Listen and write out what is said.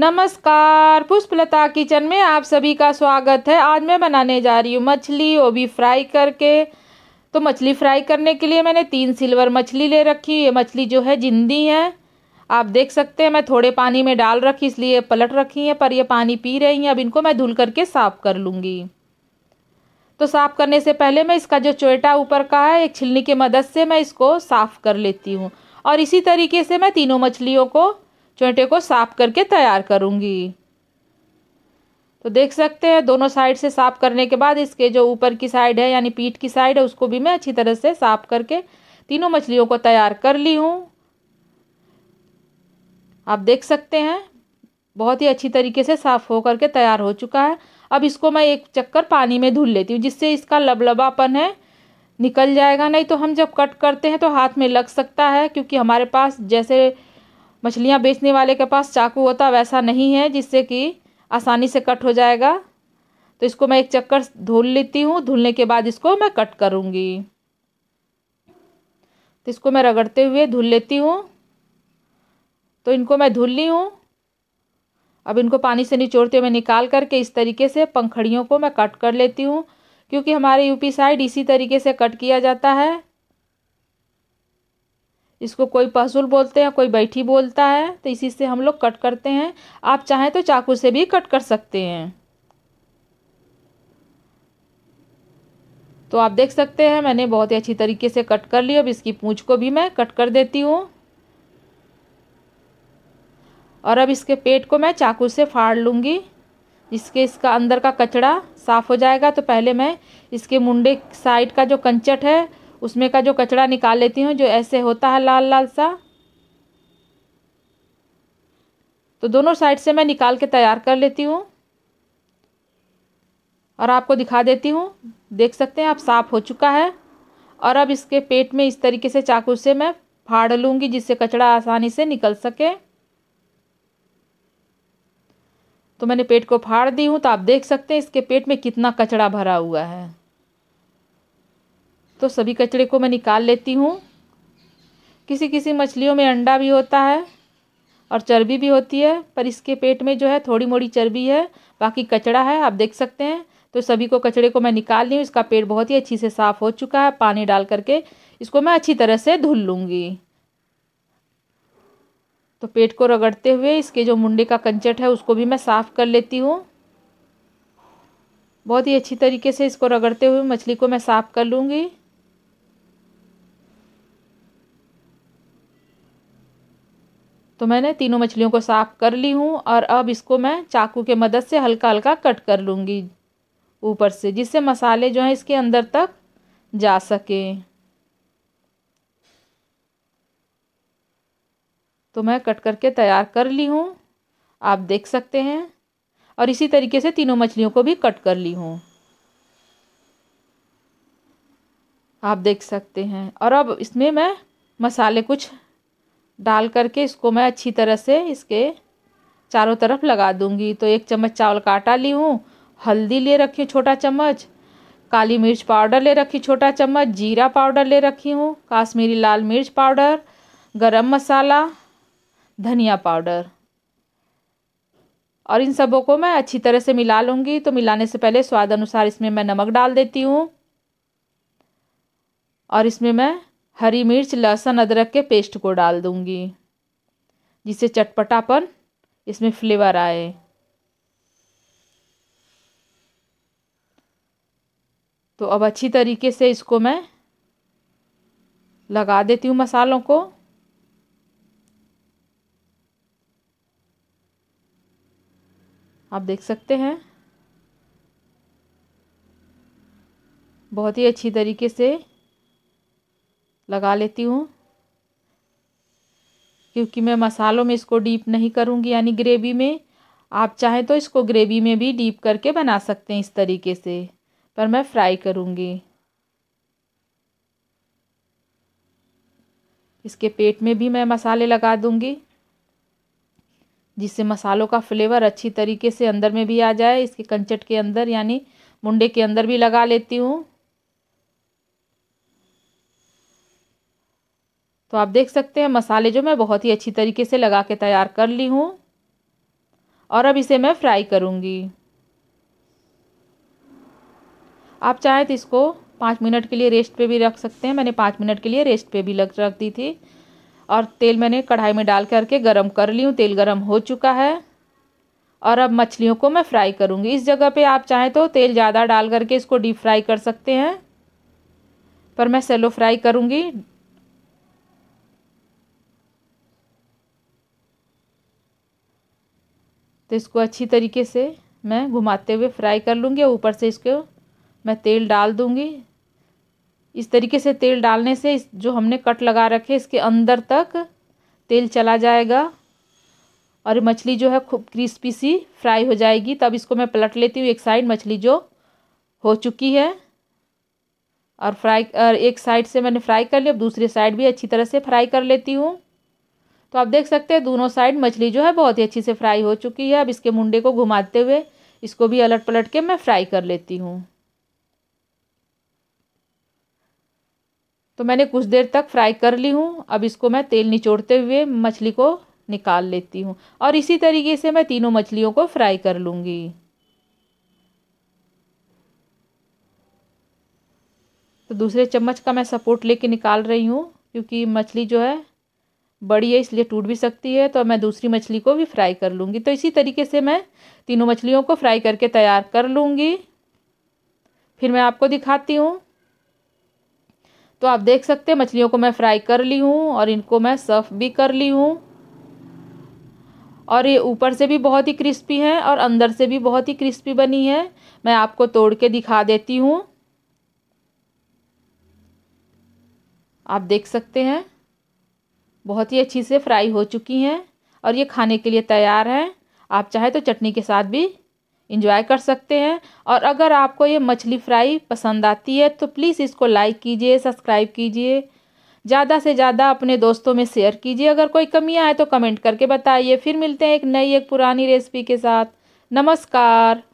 नमस्कार पुष्पलता किचन में आप सभी का स्वागत है आज मैं बनाने जा रही हूँ मछली वो भी फ्राई करके तो मछली फ्राई करने के लिए मैंने तीन सिल्वर मछली ले रखी ये मछली जो है जिंदी है आप देख सकते हैं मैं थोड़े पानी में डाल रखी इसलिए पलट रखी हैं पर ये पानी पी रही हैं अब इनको मैं धुल करके साफ़ कर लूँगी तो साफ़ करने से पहले मैं इसका जो चोटा ऊपर का है एक छिलनी की मदद से मैं इसको साफ़ कर लेती हूँ और इसी तरीके से मैं तीनों मछलियों को चोटे को साफ करके तैयार करूँगी तो देख सकते हैं दोनों साइड से साफ करने के बाद इसके जो ऊपर की साइड है यानी पीठ की साइड है उसको भी मैं अच्छी तरह से साफ करके तीनों मछलियों को तैयार कर ली हूँ आप देख सकते हैं बहुत ही अच्छी तरीके से साफ़ होकर के तैयार हो चुका है अब इसको मैं एक चक्कर पानी में धुल लेती हूँ जिससे इसका लबलबापन है निकल जाएगा नहीं तो हम जब कट करते हैं तो हाथ में लग सकता है क्योंकि हमारे पास जैसे मछलियाँ बेचने वाले के पास चाकू होता वैसा नहीं है जिससे कि आसानी से कट हो जाएगा तो इसको मैं एक चक्कर धुल लेती हूँ धुलने के बाद इसको मैं कट करूँगी तो इसको मैं रगड़ते हुए धुल लेती हूँ तो इनको मैं धुल ली हूँ अब इनको पानी से निचोड़ते हुए निकाल करके इस तरीके से पंखड़ियों को मैं कट कर लेती हूँ क्योंकि हमारे यूपी साइड इसी तरीके से कट किया जाता है इसको कोई पहसुल बोलते हैं कोई बैठी बोलता है तो इसी से हम लोग कट करते हैं आप चाहें तो चाकू से भी कट कर सकते हैं तो आप देख सकते हैं मैंने बहुत ही अच्छी तरीके से कट कर ली अब इसकी पूँछ को भी मैं कट कर देती हूँ और अब इसके पेट को मैं चाकू से फाड़ लूँगी जिसके इसका अंदर का कचड़ा साफ़ हो जाएगा तो पहले मैं इसके मुंडे साइड का जो कंचट है उसमें का जो कचड़ा निकाल लेती हूँ जो ऐसे होता है लाल लाल सा तो दोनों साइड से मैं निकाल के तैयार कर लेती हूँ और आपको दिखा देती हूँ देख सकते हैं आप साफ़ हो चुका है और अब इसके पेट में इस तरीके से चाकू से मैं फाड़ लूँगी जिससे कचड़ा आसानी से निकल सके तो मैंने पेट को फाड़ दी हूँ तो आप देख सकते हैं इसके पेट में कितना कचड़ा भरा हुआ है तो सभी कचड़े को मैं निकाल लेती हूँ किसी किसी मछलियों में अंडा भी होता है और चर्बी भी होती है पर इसके पेट में जो है थोड़ी मोड़ी चर्बी है बाकी कचड़ा है आप देख सकते हैं तो सभी को कचड़े को मैं निकाल ली हूँ इसका पेट बहुत ही अच्छी से साफ़ हो चुका है पानी डाल करके इसको मैं अच्छी तरह से धुल लूँगी तो पेट को रगड़ते हुए इसके जो मुंडे का कंचट है उसको भी मैं साफ़ कर लेती हूँ बहुत ही अच्छी तरीके से इसको रगड़ते हुए मछली को मैं साफ़ कर लूँगी तो मैंने तीनों मछलियों को साफ़ कर ली हूँ और अब इसको मैं चाकू के मदद से हल्का हल्का कट कर लूँगी ऊपर से जिससे मसाले जो हैं इसके अंदर तक जा सके तो मैं कट करके तैयार कर ली हूँ आप देख सकते हैं और इसी तरीके से तीनों मछलियों को भी कट कर ली हूँ आप देख सकते हैं और अब इसमें मैं मसाले कुछ डाल करके इसको मैं अच्छी तरह से इसके चारों तरफ लगा दूंगी तो एक चम्मच चावल का आटा ली हूँ हल्दी ले रखी हूँ छोटा चम्मच काली मिर्च पाउडर ले रखी छोटा चम्मच जीरा पाउडर ले रखी हूँ काश्मीरी लाल मिर्च पाउडर गरम मसाला धनिया पाउडर और इन सबों को मैं अच्छी तरह से मिला लूँगी तो मिलाने से पहले स्वाद अनुसार इसमें मैं नमक डाल देती हूँ और इसमें मैं हरी मिर्च लहसुन अदरक के पेस्ट को डाल दूंगी जिससे चटपटापन इसमें फ्लेवर आए तो अब अच्छी तरीके से इसको मैं लगा देती हूँ मसालों को आप देख सकते हैं बहुत ही अच्छी तरीके से लगा लेती हूँ क्योंकि मैं मसालों में इसको डीप नहीं करूँगी यानी ग्रेवी में आप चाहें तो इसको ग्रेवी में भी डीप करके बना सकते हैं इस तरीके से पर मैं फ्राई करूँगी इसके पेट में भी मैं मसाले लगा दूँगी जिससे मसालों का फ्लेवर अच्छी तरीके से अंदर में भी आ जाए इसके कंचट के अंदर यानी मुंडे के अंदर भी लगा लेती हूँ तो आप देख सकते हैं मसाले जो मैं बहुत ही अच्छी तरीके से लगा के तैयार कर ली हूँ और अब इसे मैं फ्राई करूँगी आप चाहें तो इसको पाँच मिनट के लिए रेस्ट पे भी रख सकते हैं मैंने पाँच मिनट के लिए रेस्ट पे भी लग रख दी थी और तेल मैंने कढ़ाई में डाल करके गरम कर ली हूँ तेल गरम हो चुका है और अब मछलियों को मैं फ्राई करूँगी इस जगह पे आप चाहें तो तेल ज़्यादा डाल करके इसको डीप फ्राई कर सकते हैं पर मैं सेलो फ्राई करूँगी तो इसको अच्छी तरीके से मैं घुमाते हुए फ्राई कर लूँगी और ऊपर से इसको मैं तेल डाल दूँगी इस तरीके से तेल डालने से इस जो हमने कट लगा रखे इसके अंदर तक तेल चला जाएगा और मछली जो है खूब क्रिस्पी सी फ्राई हो जाएगी तब इसको मैं पलट लेती हूँ एक साइड मछली जो हो चुकी है और फ्राई और एक साइड से मैंने फ्राई कर लिया दूसरी साइड भी अच्छी तरह से फ्राई कर लेती हूँ तो आप देख सकते हैं दोनों साइड मछली जो है बहुत ही अच्छी से फ्राई हो चुकी है अब इसके मुंडे को घुमाते हुए इसको भी अलट पलट के मैं फ्राई कर लेती हूँ तो मैंने कुछ देर तक फ्राई कर ली हूँ अब इसको मैं तेल निचोड़ते हुए मछली को निकाल लेती हूँ और इसी तरीके से मैं तीनों मछलियों को फ्राई कर लूँगी तो दूसरे चम्मच का मैं सपोर्ट लेके निकाल रही हूँ क्योंकि मछली जो है बड़ी है इसलिए टूट भी सकती है तो मैं दूसरी मछली को भी फ्राई कर लूँगी तो इसी तरीके से मैं तीनों मछलियों को फ्राई करके तैयार कर लूँगी फिर मैं आपको दिखाती हूँ तो आप देख सकते हैं मछलियों को मैं फ्राई कर ली हूँ और इनको मैं सर्व भी कर ली हूँ और ये ऊपर से भी बहुत ही क्रिस्पी है और अंदर से भी बहुत ही क्रिस्पी बनी है मैं आपको तोड़ के दिखा देती हूँ आप देख सकते हैं बहुत ही अच्छी से फ्राई हो चुकी हैं और ये खाने के लिए तैयार हैं आप चाहे तो चटनी के साथ भी इंजॉय कर सकते हैं और अगर आपको ये मछली फ्राई पसंद आती है तो प्लीज़ इसको लाइक कीजिए सब्सक्राइब कीजिए ज़्यादा से ज़्यादा अपने दोस्तों में शेयर कीजिए अगर कोई कमियाँ आए तो कमेंट करके बताइए फिर मिलते हैं एक नई एक पुरानी रेसिपी के साथ नमस्कार